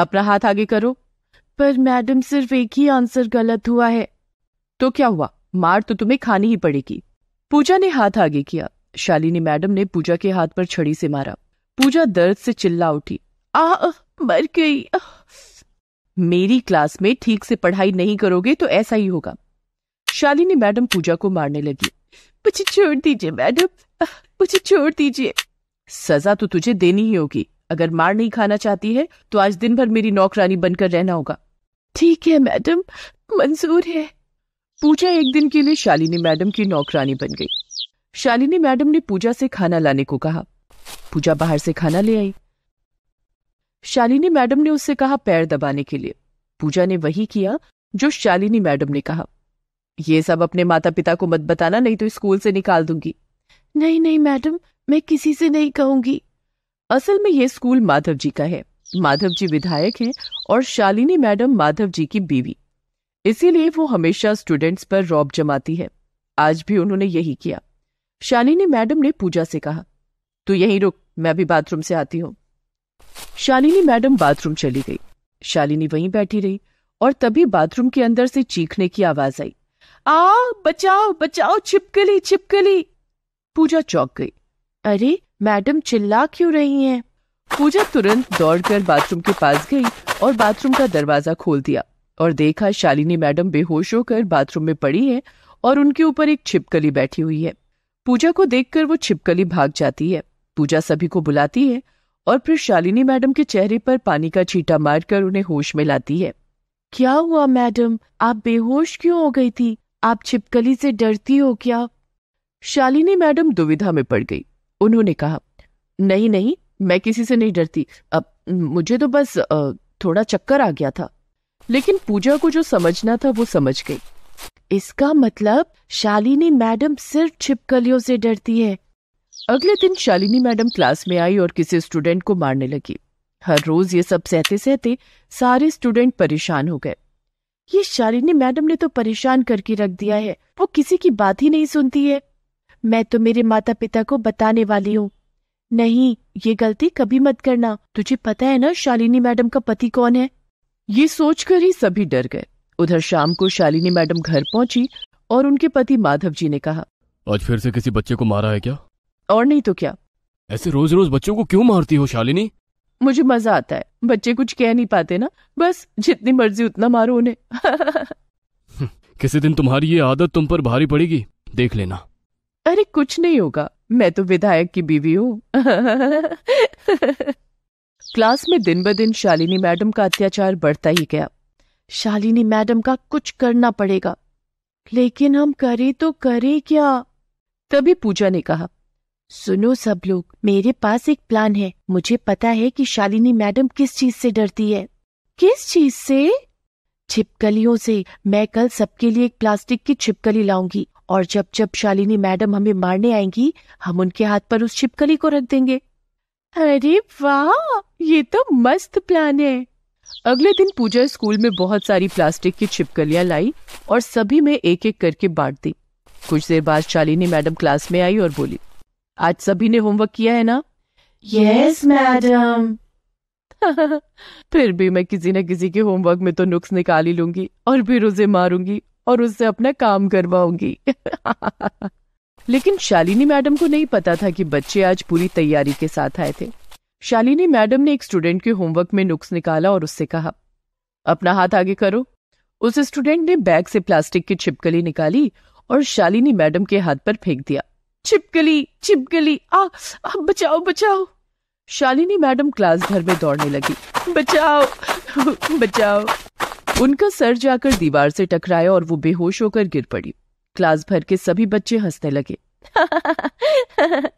अपना हाथ आगे करो पर मैडम सिर्फ एक ही आंसर गलत हुआ है तो क्या हुआ मार तो तुम्हें खानी ही पड़ेगी पूजा ने हाथ आगे किया शालिनी मैडम ने पूजा के हाथ पर छड़ी से मारा पूजा दर्द से चिल्ला उठी आ मर गई मेरी क्लास में ठीक से पढ़ाई नहीं करोगे तो ऐसा ही होगा शालिनी मैडम पूजा को मारने लगी मुझे छोड़ दीजिए मैडम मुझे छोड़ दीजिए सजा तो तुझे देनी ही होगी अगर मार नहीं खाना चाहती है तो आज दिन भर मेरी नौकरानी बनकर रहना होगा ठीक है मैडम मंजूर है पूजा एक दिन के लिए शालिनी मैडम की नौकरानी बन गई शालिनी मैडम ने पूजा से खाना लाने को कहा पूजा बाहर से खाना ले आई शालिनी मैडम ने उससे कहा पैर दबाने के लिए पूजा ने वही किया जो शालिनी मैडम ने कहा यह सब अपने माता पिता को मत बताना नहीं तो स्कूल से निकाल दूंगी नहीं नहीं मैडम मैं किसी से नहीं कहूंगी असल में ये स्कूल माधव जी का है माधव जी विधायक हैं और शालिनी मैडम माधव जी की बीवी इसीलिए वो हमेशा स्टूडेंट्स पर रौब जमाती है आज भी उन्होंने यही किया शालिनी मैडम ने पूजा से कहा तू यही रुक मैं भी बाथरूम से आती हूँ शालिनी मैडम बाथरूम चली गई शालिनी वहीं बैठी रही और तभी बाथरूम के अंदर से चीखने की आवाज आई आ बचाओ बचाओ छिपकली छिपकली पूजा चौक गई अरे मैडम चिल्ला क्यों रही हैं? पूजा तुरंत दौड़कर बाथरूम के पास गई और बाथरूम का दरवाजा खोल दिया और देखा शालिनी मैडम बेहोश होकर बाथरूम में पड़ी है और उनके ऊपर एक छिपकली बैठी हुई है पूजा को देखकर वो छिपकली भाग जाती है पूजा सभी को बुलाती है और फिर शालिनी मैडम के चेहरे पर पानी का छीटा मारकर उन्हें होश में लाती है क्या हुआ मैडम आप बेहोश क्यों हो गई थी आप छिपकली से डरती हो क्या शालिनी मैडम दुविधा में पड़ गई उन्होंने कहा नहीं नहीं मैं किसी से नहीं डरती अब मुझे तो बस थोड़ा चक्कर आ गया था लेकिन पूजा को जो समझना था वो समझ गई इसका मतलब शालिनी मैडम सिर्फ छिपकलियों से डरती है अगले दिन शालिनी मैडम क्लास में आई और किसी स्टूडेंट को मारने लगी हर रोज ये सब सहते सहते सारे स्टूडेंट परेशान हो गए ये शालिनी मैडम ने तो परेशान करके रख दिया है वो किसी की बात ही नहीं सुनती है मैं तो मेरे माता पिता को बताने वाली हूँ नहीं ये गलती कभी मत करना तुझे पता है ना शालिनी मैडम का पति कौन है ये सोचकर ही सभी डर गए उधर शाम को शालिनी मैडम घर पहुंची और उनके पति माधव जी ने कहा आज फिर से किसी बच्चे को मारा है क्या और नहीं तो क्या ऐसे रोज रोज बच्चों को क्यों मारती हो शालिनी मुझे मजा आता है बच्चे कुछ कह नहीं पाते ना बस जितनी मर्जी उतना मारो उन्हें किसी दिन तुम्हारी ये आदत तुम पर भारी पड़ेगी देख लेना अरे कुछ नहीं होगा मैं तो विधायक की बीवी हूँ क्लास में दिन ब दिन शालिनी मैडम का अत्याचार बढ़ता ही गया शालिनी मैडम का कुछ करना पड़ेगा लेकिन हम करें तो करें क्या तभी पूजा ने कहा सुनो सब लोग मेरे पास एक प्लान है मुझे पता है कि शालिनी मैडम किस चीज से डरती है किस चीज से छिपकलियों से मैं कल सबके लिए एक प्लास्टिक की छिपकली लाऊंगी और जब जब शालिनी मैडम हमें मारने आएंगी हम उनके हाथ पर उस छिपकली को रख देंगे अरे वाह ये तो मस्त प्लान है अगले दिन पूजा स्कूल में बहुत सारी प्लास्टिक की छिपकलियां लाई और सभी में एक एक करके बांट दी कुछ देर बाद शालिनी मैडम क्लास में आई और बोली आज सभी ने होमवर्क किया है ना यस मैडम फिर भी मैं किसी न किसी के होमवर्क में तो नुक्स निकाल ही लूंगी और फिर उसे मारूंगी और उससे अपना काम करवाऊंगी लेकिन शालिनी मैडम को नहीं पता था कि बच्चे आज पूरी तैयारी के साथ आए थे शालिनी मैडम ने एक स्टूडेंट के होमवर्क में नुक्स निकाला और उससे कहा अपना हाथ आगे करो उस स्टूडेंट ने बैग से प्लास्टिक की छिपकली निकाली और शालिनी मैडम के हाथ पर फेंक दिया छिपकली छिपकली आ, आ बचाओ बचाओ शालिनी मैडम क्लास भर में दौड़ने लगी बचाओ बचाओ उनका सर जाकर दीवार से टकराया और वो बेहोश होकर गिर पड़ी क्लास भर के सभी बच्चे हंसने लगे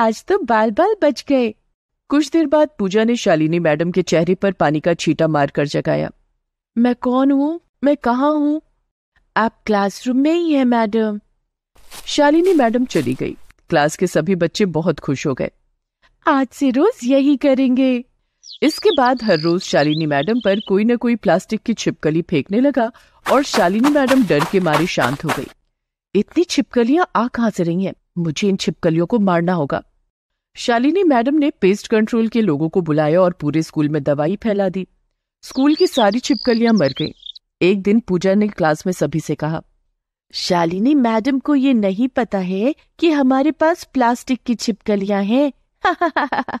आज तो बाल बाल बच गए कुछ देर बाद पूजा ने शालिनी मैडम के चेहरे पर पानी का छीटा मारकर जगाया मैं कौन हूँ मैं कहाँ हूँ आप क्लासरूम में ही है मैडम शालिनी मैडम चली गई क्लास के सभी बच्चे बहुत खुश हो गए आज से रोज यही करेंगे इसके बाद हर रोज शालिनी मैडम पर कोई ना कोई प्लास्टिक की छिपकली फेंकने लगा और शालिनी मैडम डर के मारे शांत हो गई इतनी छिपकलियां आ कहां से रही हैं मुझे इन छिपकलियों को मारना होगा शालिनी मैडम ने पेस्ट कंट्रोल के लोगों को बुलाया और पूरे स्कूल में दवाई फैला दी स्कूल की सारी छिपकलियां मर गई एक दिन पूजा ने क्लास में सभी से कहा शालिनी मैडम को ये नहीं पता है कि हमारे पास प्लास्टिक की छिपकलियां हैं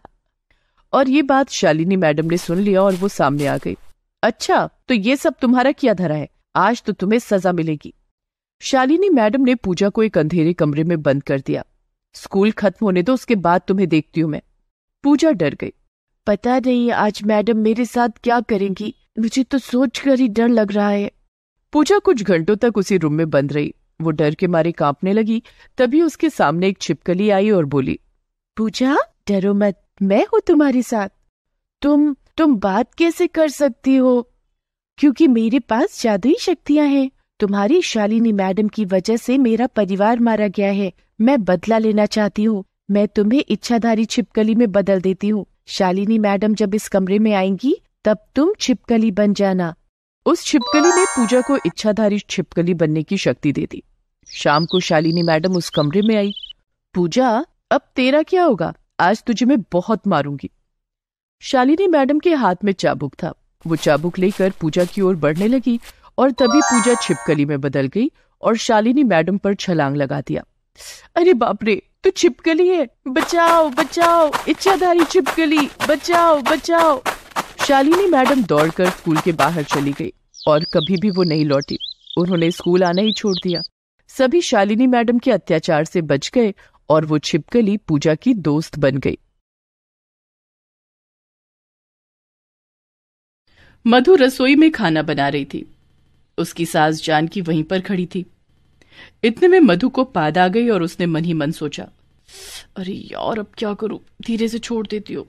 और ये बात शालिनी मैडम ने सुन लिया और वो सामने आ गई अच्छा तो ये सब तुम्हारा क्या धरा है आज तो तुम्हें सजा मिलेगी शालिनी मैडम ने पूजा को एक अंधेरे कमरे में बंद कर दिया स्कूल खत्म होने दो उसके बाद तुम्हें देखती हूँ मैं पूजा डर गई पता नहीं आज मैडम मेरे साथ क्या करेंगी मुझे तो सोच कर ही डर लग रहा है पूजा कुछ घंटों तक उसी रूम में बंद रही वो डर के मारे कांपने लगी तभी उसके सामने एक छिपकली आई और बोली पूजा डरो मत मैं हूँ तुम्हारे साथ तुम तुम बात कैसे कर सकती हो क्योंकि मेरे पास जादुई शक्तियाँ हैं तुम्हारी शालिनी मैडम की वजह से मेरा परिवार मारा गया है मैं बदला लेना चाहती हूँ मैं तुम्हें इच्छाधारी छिपकली में बदल देती हूँ शालिनी मैडम जब इस कमरे में आएंगी तब तुम छिपकली बन जाना उस छिपकली ने पूजा को इच्छाधारी छिपकली बनने की शक्ति दे दी शाम को शालिनी मैडम उस कमरे में आई पूजा अब तेरा क्या होगा आज तुझे मैं बहुत मारूंगी शालिनी मैडम के हाथ में चाबुक था वो चाबुक लेकर पूजा की ओर बढ़ने लगी और तभी पूजा छिपकली में बदल गई और शालिनी मैडम पर छलांग लगा दिया अरे बाप रे तू छिपकली है बचाओ बचाओ इच्छाधारी छिपकली बचाओ बचाओ शालिनी मैडम दौड़कर स्कूल के बाहर चली गई और कभी भी वो नहीं लौटी उन्होंने स्कूल आना ही छोड़ दिया सभी शालिनी मैडम के अत्याचार से बच गए और वो छिपकली पूजा की दोस्त बन गई मधु रसोई में खाना बना रही थी उसकी सास जानकी वहीं पर खड़ी थी इतने में मधु को पाद आ गई और उसने मन ही मन सोचा अरे यार अब क्या करूं धीरे से छोड़ देती हो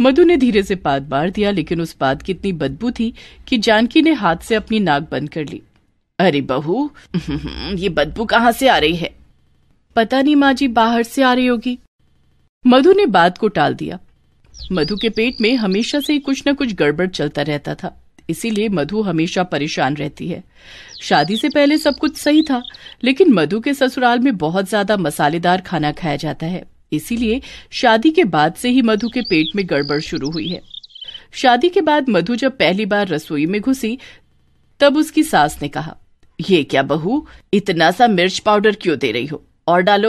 मधु ने धीरे से पाद मार दिया लेकिन उस पाद की इतनी बदबू थी कि जानकी ने हाथ से अपनी नाक बंद कर ली अरे बहू ये बदबू कहां से आ रही है पता नहीं माँ जी बाहर से आ रही होगी मधु ने बात को टाल दिया मधु के पेट में हमेशा से कुछ न कुछ गड़बड़ चलता रहता था इसीलिए मधु हमेशा परेशान रहती है शादी से पहले सब कुछ सही था लेकिन मधु के ससुराल में बहुत ज्यादा मसालेदार खाना खाया जाता है इसीलिए शादी के बाद से ही मधु के पेट में गड़बड़ शुरू हुई है शादी के बाद मधु जब पहली बार रसोई में घुसी तब उसकी सास ने कहा यह क्या बहू इतना सा मिर्च पाउडर क्यों दे रही हो और डालो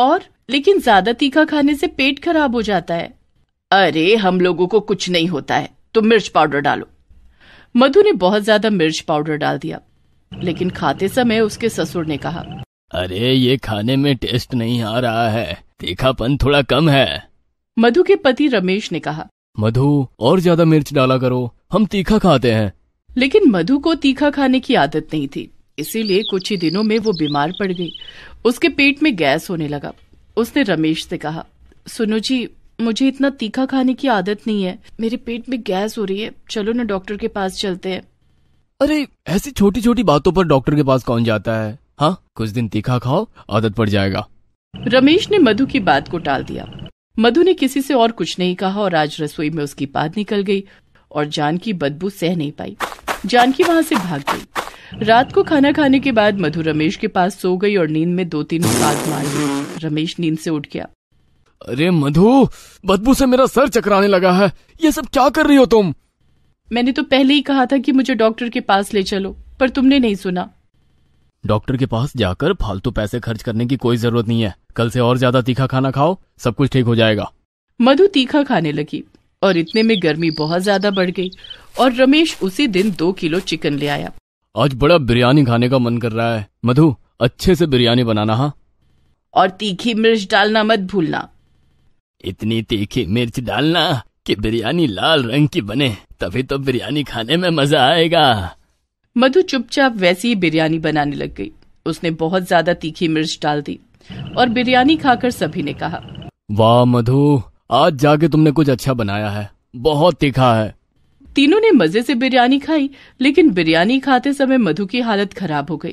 और लेकिन ज्यादा तीखा खाने से पेट खराब हो जाता है अरे हम लोगों को कुछ नहीं होता है तो मिर्च पाउडर डालो मधु ने बहुत ज्यादा मिर्च पाउडर डाल दिया लेकिन खाते समय उसके ससुर ने कहा अरे ये खाने में टेस्ट नहीं आ रहा है तीखापन थोड़ा कम है मधु के पति रमेश ने कहा मधु और ज्यादा मिर्च डाला करो हम तीखा खाते हैं लेकिन मधु को तीखा खाने की आदत नहीं थी इसीलिए कुछ ही दिनों में वो बीमार पड़ गई उसके पेट में गैस होने लगा उसने रमेश से कहा सुनो जी मुझे इतना तीखा खाने की आदत नहीं है मेरे पेट में गैस हो रही है चलो ना डॉक्टर के पास चलते हैं अरे ऐसी छोटी छोटी बातों पर डॉक्टर के पास कौन जाता है हा? कुछ दिन तीखा खाओ आदत पड़ जाएगा रमेश ने मधु की बात को टाल दिया मधु ने किसी से और कुछ नहीं कहा और आज रसोई में उसकी बात निकल गई और जानकी बदबू सह नहीं पाई जानकी वहाँ से भाग गई रात को खाना खाने के बाद मधु रमेश के पास सो गई और नींद में दो तीन बात मार ली रमेश नींद से उठ गया अरे मधु बदबू से मेरा सर चकराने लगा है ये सब क्या कर रही हो तुम मैंने तो पहले ही कहा था कि मुझे डॉक्टर के पास ले चलो पर तुमने नहीं सुना डॉक्टर के पास जाकर फालतू पैसे खर्च करने की कोई जरूरत नहीं है कल से और ज्यादा तीखा खाना खाओ सब कुछ ठीक हो जाएगा मधु तीखा खाने लगी और इतने में गर्मी बहुत ज्यादा बढ़ गई और रमेश उसी दिन दो किलो चिकन ले आया आज बड़ा बिरयानी खाने का मन कर रहा है मधु अच्छे से बिरयानी बनाना हाँ और तीखी मिर्च डालना मत भूलना इतनी तीखी मिर्च डालना कि बिरयानी लाल रंग की बने तभी तो बिरयानी खाने में मजा आएगा मधु चुपचाप वैसी ही बिरयानी बनाने लग गई उसने बहुत ज्यादा तीखी मिर्च डाल दी और बिरयानी खाकर सभी ने कहा वाह मधु आज जाके तुमने कुछ अच्छा बनाया है बहुत तीखा है तीनों ने मजे से बिरयानी खाई लेकिन बिरयानी खाते समय मधु की हालत खराब हो गई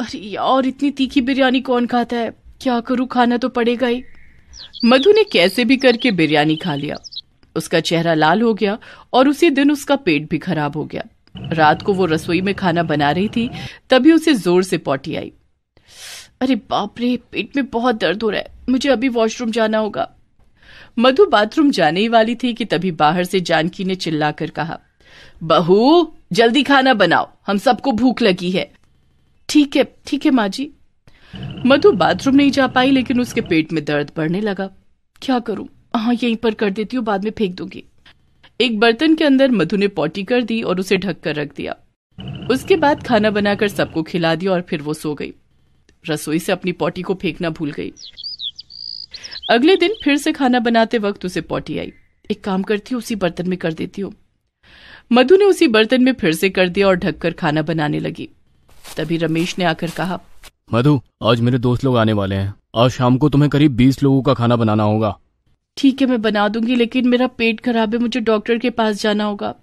अरे यार इतनी तीखी बिरयानी कौन खाता है क्या करूं खाना तो पड़ेगा ही मधु ने कैसे भी करके बिरयानी खा लिया उसका चेहरा लाल हो गया और उसी दिन उसका पेट भी खराब हो गया रात को वो रसोई में खाना बना रही थी तभी उसे जोर से पोटी आई अरे बाप रे पेट में बहुत दर्द हो रहा है मुझे अभी वॉशरूम जाना होगा मधु बाथरूम जाने ही वाली थी कि तभी बाहर से जानकी ने चिल्लाकर कहा बहू जल्दी खाना बनाओ हम सबको भूख लगी है ठीक है ठीक है माँ जी मधु बाथरूम नहीं जा पाई लेकिन उसके पेट में दर्द बढ़ने लगा क्या करूं हाँ यहीं पर कर देती हूँ बाद में फेंक दूंगी एक बर्तन के अंदर मधु ने पॉटी कर दी और उसे ढककर रख दिया उसके बाद खाना बनाकर सबको खिला दिया और फिर वो सो गई रसोई से अपनी पॉटी को फेंकना भूल गई अगले दिन फिर से खाना बनाते वक्त उसे पोटी आई एक काम करती हूँ उसी बर्तन में कर देती हूँ मधु ने उसी बर्तन में फिर से कर दिया और ढककर खाना बनाने लगी तभी रमेश ने आकर कहा मधु आज मेरे दोस्त लोग आने वाले हैं आज शाम को तुम्हें करीब बीस लोगों का खाना बनाना होगा ठीक है मैं बना दूंगी लेकिन मेरा पेट खराब है मुझे डॉक्टर के पास जाना होगा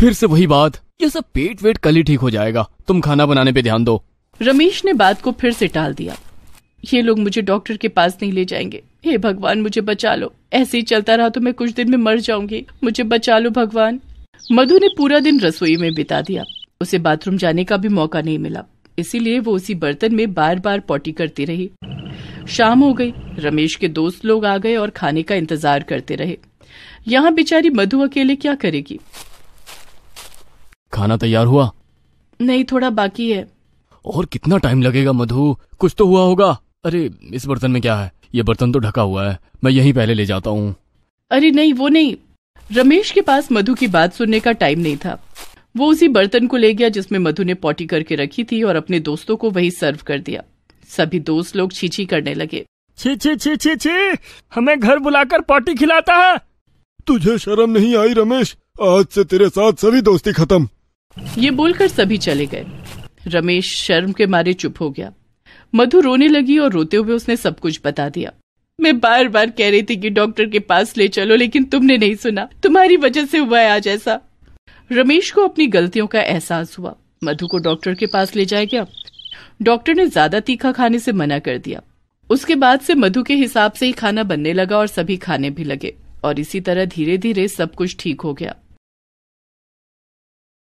फिर से वही बात ये सब पेट वेट कल ही ठीक हो जाएगा तुम खाना बनाने पे ध्यान दो रमेश ने बात को फिर से टाल दिया ये लोग मुझे डॉक्टर के पास नहीं ले जाएंगे हे भगवान मुझे बचा लो ऐसे ही चलता रहा तो मैं कुछ दिन में मर जाऊंगी मुझे बचा लो भगवान मधु ने पूरा दिन रसोई में बिता दिया उसे बाथरूम जाने का भी मौका नहीं मिला इसीलिए वो उसी बर्तन में बार बार पोटी करती रही शाम हो गई रमेश के दोस्त लोग आ गए और खाने का इंतजार करते रहे यहाँ बेचारी मधु अकेले क्या करेगी खाना तैयार हुआ नहीं थोड़ा बाकी है और कितना टाइम लगेगा मधु कुछ तो हुआ होगा अरे इस बर्तन में क्या है ये बर्तन तो ढका हुआ है मैं यही पहले ले जाता हूँ अरे नहीं वो नहीं रमेश के पास मधु की बात सुनने का टाइम नहीं था वो उसी बर्तन को ले गया जिसमें मधु ने पॉटी करके रखी थी और अपने दोस्तों को वही सर्व कर दिया सभी दोस्त लोग छीछी करने लगे छी छी छी छी छी हमें घर बुलाकर पॉटी खिलाता है तुझे शर्म नहीं आई रमेश आज से तेरे साथ सभी दोस्ती खत्म ये बोलकर सभी चले गए रमेश शर्म के मारे चुप हो गया मधु रोने लगी और रोते हुए उसने सब कुछ बता दिया मैं बार बार कह रही थी कि डॉक्टर के पास ले चलो लेकिन तुमने नहीं सुना तुम्हारी वजह से हुआ है आज ऐसा रमेश को अपनी गलतियों का एहसास हुआ मधु को डॉक्टर के पास ले जाया गया डॉक्टर ने ज्यादा तीखा खाने से मना कर दिया उसके बाद से मधु के हिसाब से ही खाना बनने लगा और सभी खाने भी लगे और इसी तरह धीरे धीरे सब कुछ ठीक हो गया